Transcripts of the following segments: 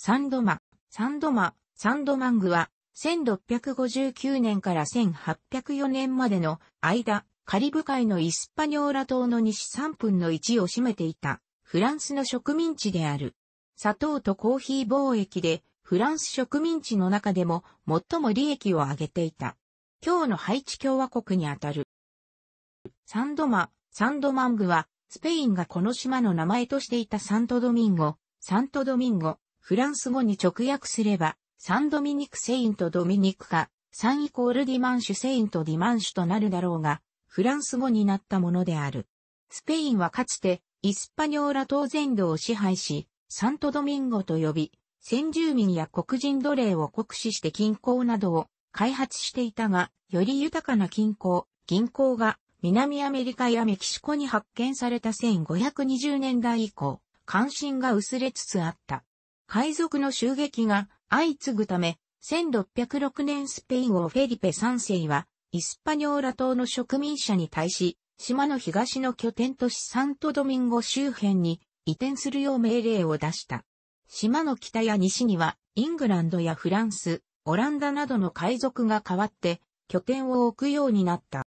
サンドマ、サンドマ、サンドマングは、1659年から1804年までの間、カリブ海のイスパニョーラ島の西3分の1を占めていた、フランスの植民地である。砂糖とコーヒー貿易で、フランス植民地の中でも最も利益を上げていた。今日のハイチ共和国にあたる。サンドマ、サンドマングは、スペインがこの島の名前としていたサントドミンゴ、サントドミンゴ、フランス語に直訳すれば、サンドミニク・セイント・ドミニクか、サンイコール・ディマンシュ・セイント・ディマンシュとなるだろうが、フランス語になったものである。スペインはかつて、イスパニョーラ島全土を支配し、サントドミンゴと呼び、先住民や黒人奴隷を酷使して金鉱などを開発していたが、より豊かな金鉱、銀行が南アメリカやメキシコに発見された1520年代以降、関心が薄れつつあった。海賊の襲撃が相次ぐため、1606年スペイン王フェリペ3世は、イスパニョーラ島の植民者に対し、島の東の拠点都市サントドミンゴ周辺に移転するよう命令を出した。島の北や西には、イングランドやフランス、オランダなどの海賊が代わって拠点を置くようになった。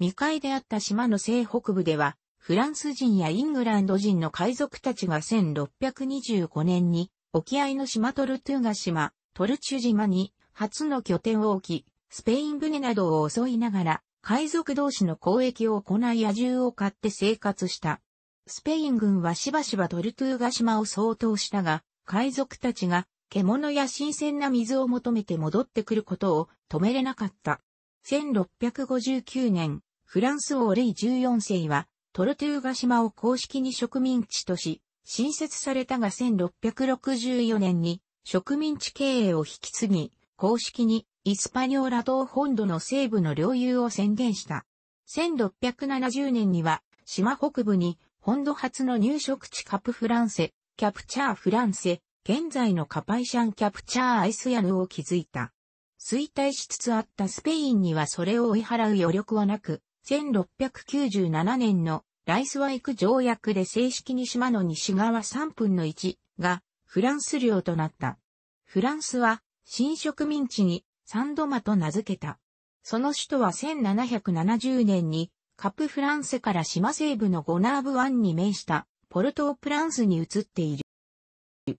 未開であった島の西北部では、フランス人やイングランド人の海賊たちが1625年に沖合の島トルトゥーガ島、トルチュ島に初の拠点を置き、スペイン船などを襲いながら、海賊同士の交易を行い野獣を買って生活した。スペイン軍はしばしばトルトゥーガ島を相当したが、海賊たちが獣や新鮮な水を求めて戻ってくることを止めれなかった。1659年、フランス王レイ14世はトルトゥーガ島を公式に植民地とし、新設されたが1664年に植民地経営を引き継ぎ、公式にイスパニョーラ島本土の西部の領有を宣言した。1670年には島北部に本土初の入植地カプフランセ、キャプチャーフランセ、現在のカパイシャンキャプチャーアイスヤヌを築いた。衰退しつつあったスペインにはそれを追い払う余力はなく、1697年のライスワイク条約で正式に島の西側3分の1がフランス領となった。フランスは新植民地にサンドマと名付けた。その首都は1770年にカプフランセから島西部のゴナーブ湾に面したポルトープランスに移っている。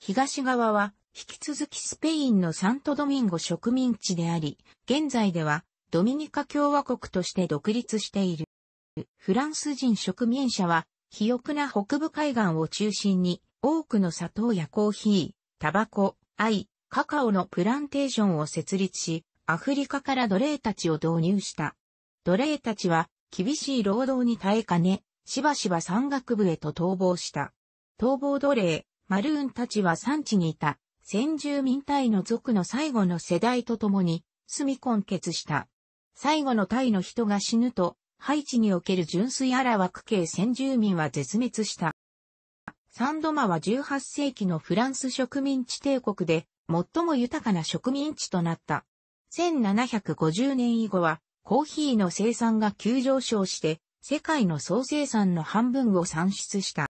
東側は引き続きスペインのサントドミンゴ植民地であり、現在ではドミニカ共和国として独立している。フランス人植民者は、肥沃な北部海岸を中心に、多くの砂糖やコーヒー、タバコ、藍、カカオのプランテーションを設立し、アフリカから奴隷たちを導入した。奴隷たちは、厳しい労働に耐えかね、しばしば山岳部へと逃亡した。逃亡奴隷、マルーンたちは産地にいた、先住民隊の族の最後の世代と共に、住み根結した。最後の隊の人が死ぬと、ハイチにおける純粋アラワク系先住民は絶滅した。サンドマは18世紀のフランス植民地帝国で最も豊かな植民地となった。1750年以後はコーヒーの生産が急上昇して世界の総生産の半分を産出した。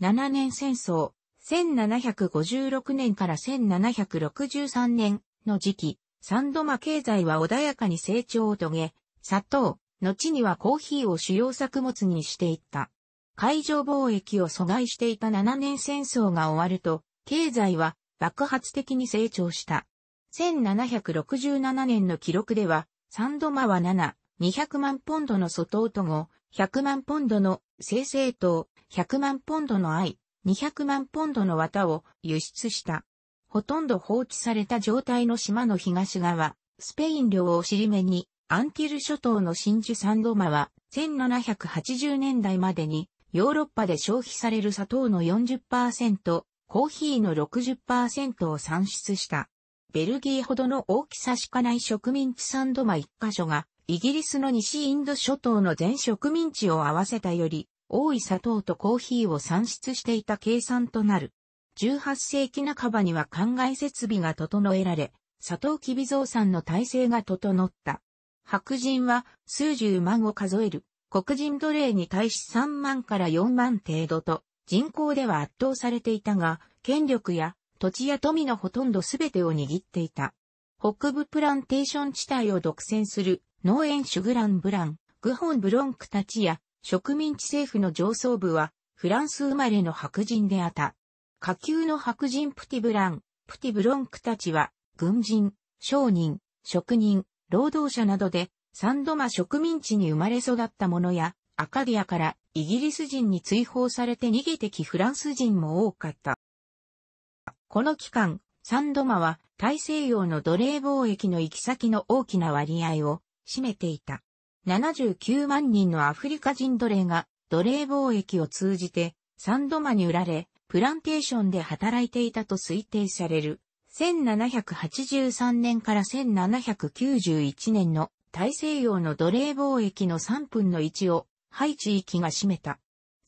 7年戦争、1756年から1763年の時期、サンドマ経済は穏やかに成長を遂げ、砂糖、後にはコーヒーを主要作物にしていった。海上貿易を阻害していた7年戦争が終わると、経済は爆発的に成長した。1767年の記録では、サンドマは7、200万ポンドの外音ウ100万ポンドの生成糖、100万ポンドの愛、200万ポンドの綿を輸出した。ほとんど放置された状態の島の東側、スペイン領を尻目にアンティル諸島の真珠サンドマは、1780年代までに、ヨーロッパで消費される砂糖の40%、コーヒーの60%を産出した。ベルギーほどの大きさしかない植民地サンドマ1カ所が、イギリスの西インド諸島の全植民地を合わせたより、多い砂糖とコーヒーを産出していた計算となる。18世紀半ばには灌漑設備が整えられ、砂糖キビ増産の体制が整った。白人は数十万を数える。黒人奴隷に対し3万から4万程度と人口では圧倒されていたが、権力や土地や富のほとんど全てを握っていた。北部プランテーション地帯を独占する農園シュグラン・ブラン、グホン・ブロンクたちや植民地政府の上層部はフランス生まれの白人であった。下級の白人プティ・ブラン、プティ・ブロンクたちは軍人、商人、職人、労働者などで、サンドマ植民地に生まれ育った者や、アカディアからイギリス人に追放されて逃げてきフランス人も多かった。この期間、サンドマは大西洋の奴隷貿易の行き先の大きな割合を占めていた。79万人のアフリカ人奴隷が奴隷貿易を通じてサンドマに売られ、プランテーションで働いていたと推定される。1783年から1791年の大西洋の奴隷貿易の3分の1をハイ地域が占めた。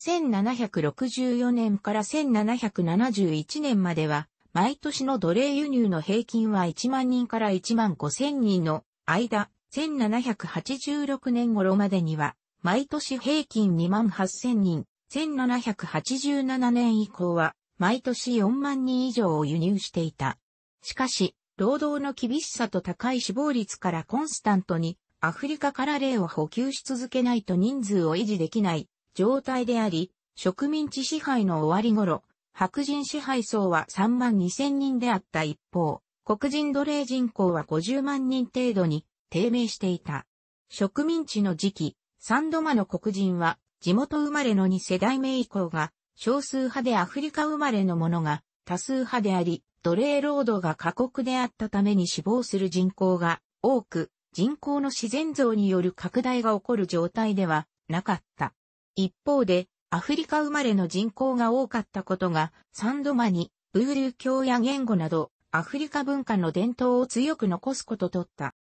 1764年から1771年までは、毎年の奴隷輸入の平均は1万人から1万5千人の間、1786年頃までには、毎年平均2万8千人、1787年以降は、毎年4万人以上を輸入していた。しかし、労働の厳しさと高い死亡率からコンスタントにアフリカから霊を補給し続けないと人数を維持できない状態であり、植民地支配の終わり頃、白人支配層は3万2千人であった一方、黒人奴隷人口は50万人程度に低迷していた。植民地の時期、3度間の黒人は地元生まれの2世代目以降が少数派でアフリカ生まれのものが多数派であり、奴隷労働が過酷であったために死亡する人口が多く、人口の自然増による拡大が起こる状態ではなかった。一方で、アフリカ生まれの人口が多かったことが、サンドマに、ブールー教や言語など、アフリカ文化の伝統を強く残すこととった。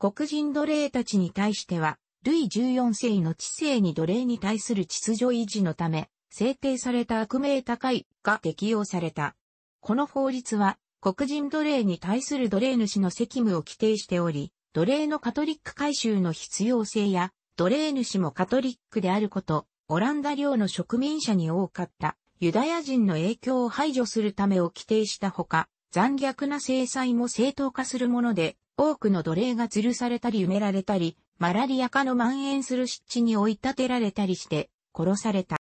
黒人奴隷たちに対しては、ルイ14世の知性に奴隷に対する秩序維持のため、制定された悪名高いが適用された。この法律は、黒人奴隷に対する奴隷主の責務を規定しており、奴隷のカトリック改修の必要性や、奴隷主もカトリックであること、オランダ領の植民者に多かったユダヤ人の影響を排除するためを規定したほか、残虐な制裁も正当化するもので、多くの奴隷が吊るされたり埋められたり、マラリア化の蔓延する湿地に追い立てられたりして、殺された。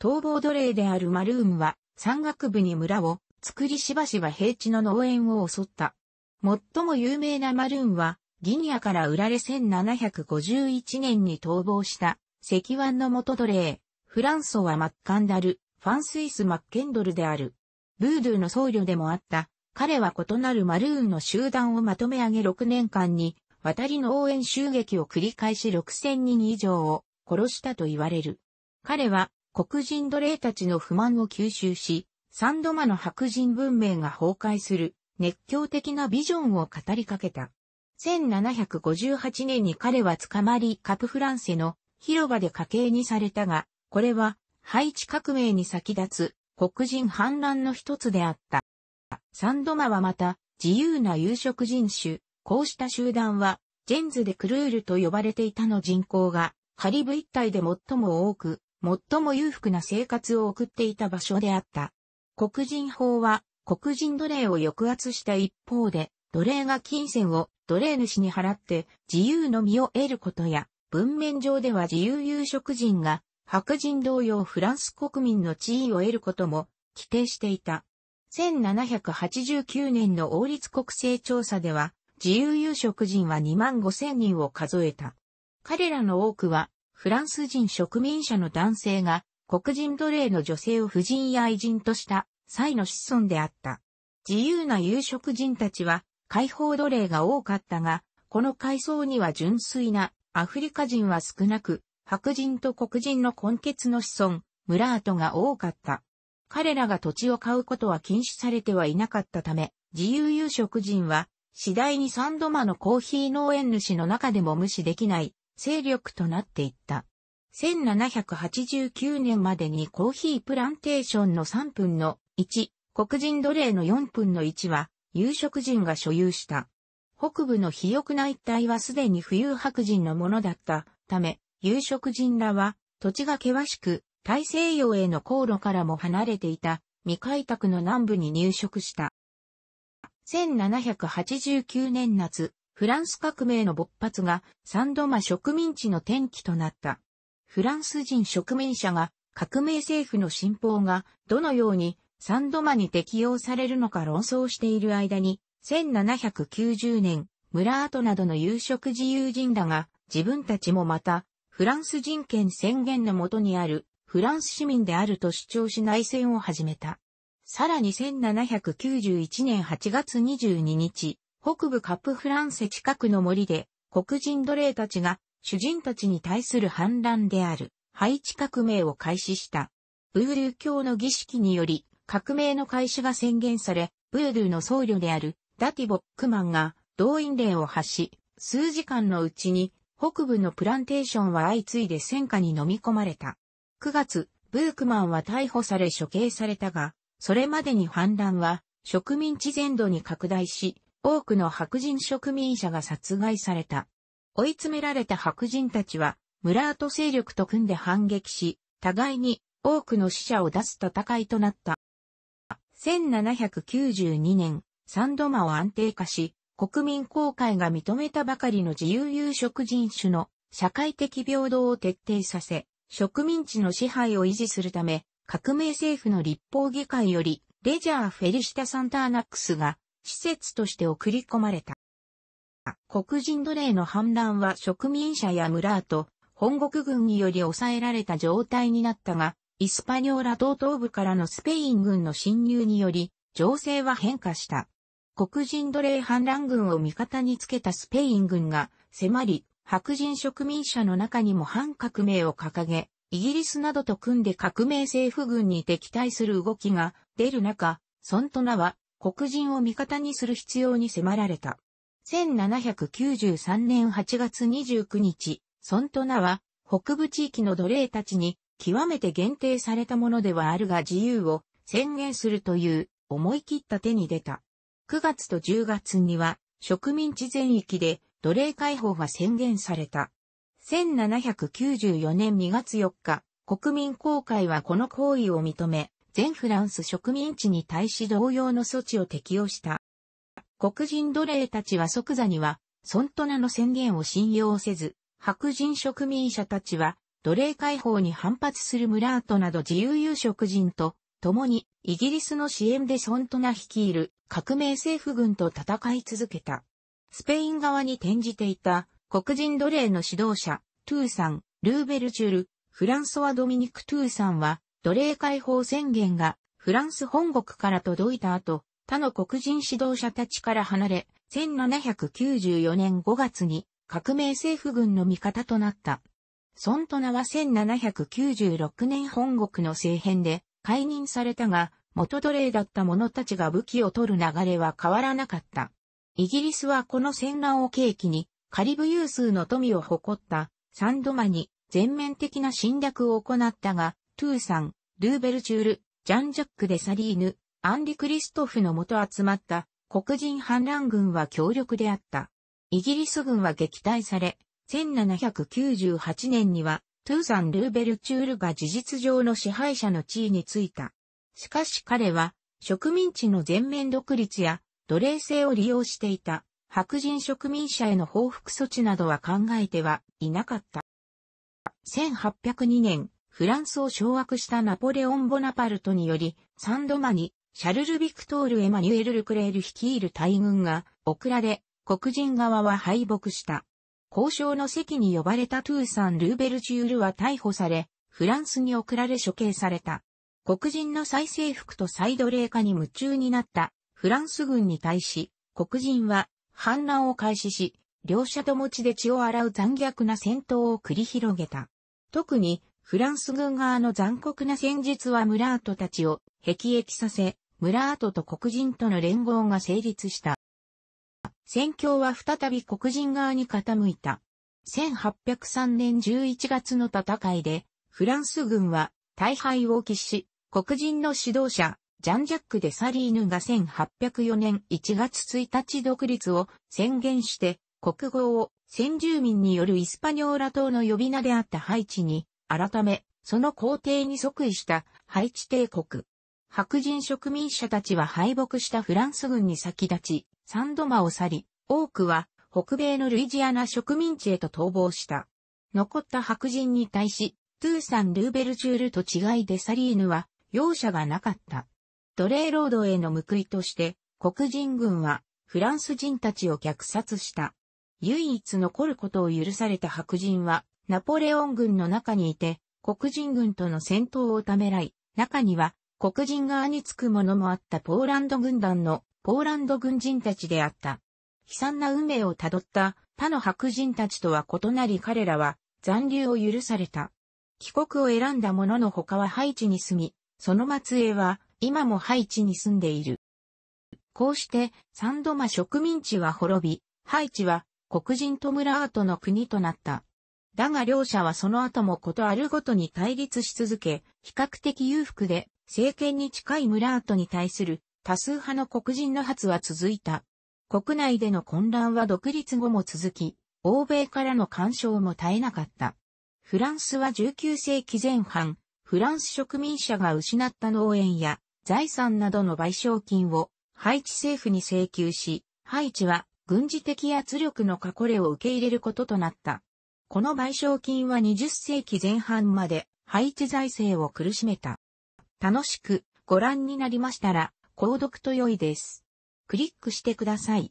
逃亡奴隷であるマルームは、山岳部に村を作りしばしば平地の農園を襲った。最も有名なマルーンは、ギニアから売られ1751年に逃亡した石腕の元奴隷、フランソワ・マッカンダル、ファンスイス・マッケンドルである。ブードゥーの僧侶でもあった、彼は異なるマルーンの集団をまとめ上げ6年間に、渡りの応援襲撃を繰り返し6000人以上を殺したと言われる。彼は黒人奴隷たちの不満を吸収し、三度間の白人文明が崩壊する熱狂的なビジョンを語りかけた。1758年に彼は捕まりカプフランセの広場で家計にされたが、これはハイチ革命に先立つ黒人反乱の一つであった。サンドマはまた自由な有色人種、こうした集団はジェンズでクルールと呼ばれていたの人口がカリブ一帯で最も多く、最も裕福な生活を送っていた場所であった。黒人法は黒人奴隷を抑圧した一方で、奴隷が金銭を奴隷主に払って自由の身を得ることや、文面上では自由有色人が白人同様フランス国民の地位を得ることも規定していた。1789年の王立国勢調査では、自由有色人は2万5千人を数えた。彼らの多くはフランス人植民者の男性が黒人奴隷の女性を夫人や愛人とした際の子孫であった。自由な有色人たちは解放奴隷が多かったが、この階層には純粋なアフリカ人は少なく、白人と黒人の根血の子孫、ムラートが多かった。彼らが土地を買うことは禁止されてはいなかったため、自由有色人は次第にサンドマのコーヒー農園主の中でも無視できない勢力となっていった。1789年までにコーヒープランテーションの3分の1、黒人奴隷の4分の1は、有色人が所有した。北部の肥沃な一帯はすでに富裕白人のものだったため、有色人らは土地が険しく、大西洋への航路からも離れていた未開拓の南部に入植した。1789年夏、フランス革命の勃発が三度間植民地の転機となった。フランス人植民者が革命政府の信法がどのように三度間に適用されるのか論争している間に、1790年、ムラートなどの有色自由人らが自分たちもまた、フランス人権宣言のもとにあるフランス市民であると主張し内戦を始めた。さらに1791年8月22日、北部カプフランセ近くの森で、黒人奴隷たちが主人たちに対する反乱である、ハイチ革命を開始した。ブールー教の儀式により、革命の開始が宣言され、ブールーの僧侶である、ダティ・ボックマンが動員令を発し、数時間のうちに北部のプランテーションは相次いで戦火に飲み込まれた。9月、ブークマンは逮捕され処刑されたが、それまでに反乱は植民地全土に拡大し、多くの白人植民者が殺害された。追い詰められた白人たちは、ムラート勢力と組んで反撃し、互いに多くの死者を出す戦いとなった。1792年、サンドマを安定化し、国民公会が認めたばかりの自由有色人種の社会的平等を徹底させ、植民地の支配を維持するため、革命政府の立法議会より、レジャー・フェリシタ・サンターナックスが施設として送り込まれた。黒人奴隷の反乱は植民者や村と本国軍により抑えられた状態になったが、イスパニョーラ島東部からのスペイン軍の侵入により、情勢は変化した。黒人奴隷反乱軍を味方につけたスペイン軍が迫り、白人植民者の中にも反革命を掲げ、イギリスなどと組んで革命政府軍に敵対する動きが出る中、ソントナは黒人を味方にする必要に迫られた。1793年8月29日、ソントナは北部地域の奴隷たちに極めて限定されたものではあるが自由を宣言するという思い切った手に出た。9月と10月には植民地全域で奴隷解放が宣言された。1794年2月4日、国民公会はこの行為を認め、全フランス植民地に対し同様の措置を適用した。黒人奴隷たちは即座には、ソントナの宣言を信用せず、白人植民者たちは、奴隷解放に反発するムラートなど自由有色人と、共にイギリスの支援でソントナ率いる革命政府軍と戦い続けた。スペイン側に転じていた黒人奴隷の指導者、トゥーさん、ルーベルジュル、フランソワ・ドミニク・トゥーさんは、奴隷解放宣言がフランス本国から届いた後、他の黒人指導者たちから離れ、1794年5月に革命政府軍の味方となった。ソントナは1796年本国の政変で解任されたが、元奴隷だった者たちが武器を取る流れは変わらなかった。イギリスはこの戦乱を契機に、カリブ有数の富を誇ったサンドマに全面的な侵略を行ったが、トゥーサン、ルーベルチュール、ジャンジャック・デサリーヌ、アンリ・クリストフのもと集まった黒人反乱軍は強力であった。イギリス軍は撃退され、1798年にはトゥーサン・ルーベルチュールが事実上の支配者の地位についた。しかし彼は植民地の全面独立や奴隷制を利用していた白人植民者への報復措置などは考えてはいなかった。1802年、フランスを掌握したナポレオン・ボナパルトにより、サンドマに、シャルル・ビクトール・エマニュエル・ルクレール率いる大軍が、送られ、黒人側は敗北した。交渉の席に呼ばれたトゥーサン・ルーベルチュールは逮捕され、フランスに送られ処刑された。黒人の再征服と再奴隷化に夢中になったフランス軍に対し、黒人は反乱を開始し、両者とも血で血を洗う残虐な戦闘を繰り広げた。特にフランス軍側の残酷な戦術はムラートたちを辟易させ、ムラートと黒人との連合が成立した。戦況は再び黒人側に傾いた。1803年11月の戦いで、フランス軍は大敗を喫し、黒人の指導者、ジャン・ジャック・デ・サリーヌが1804年1月1日独立を宣言して、国号を先住民によるイスパニョーラ島の呼び名であったハイチに改め、その皇帝に即位したハイチ帝国。白人植民者たちは敗北したフランス軍に先立ち、サンドマを去り、多くは北米のルイジアナ植民地へと逃亡した。残った白人に対し、トゥーサン・ルーベルチュールと違いデサリーヌは容赦がなかった。奴隷労働への報いとして、黒人軍はフランス人たちを虐殺した。唯一残ることを許された白人はナポレオン軍の中にいて、黒人軍との戦闘をためらい、中には黒人側につくものもあったポーランド軍団のポーランド軍人たちであった。悲惨な運命をたどった他の白人たちとは異なり彼らは残留を許された。帰国を選んだ者の他はハイチに住み、その末裔は今もハイチに住んでいる。こうしてサンドマ植民地は滅び、ハイチは黒人トムラートの国となった。だが両者はその後もことあるごとに対立し続け、比較的裕福で政権に近いムラートに対する多数派の黒人の発は続いた。国内での混乱は独立後も続き、欧米からの干渉も絶えなかった。フランスは19世紀前半、フランス植民者が失った農園や財産などの賠償金をハイチ政府に請求し、ハイチは軍事的圧力の過去れを受け入れることとなった。この賠償金は20世紀前半まで配置財政を苦しめた。楽しくご覧になりましたら、購読と良いです。クリックしてください。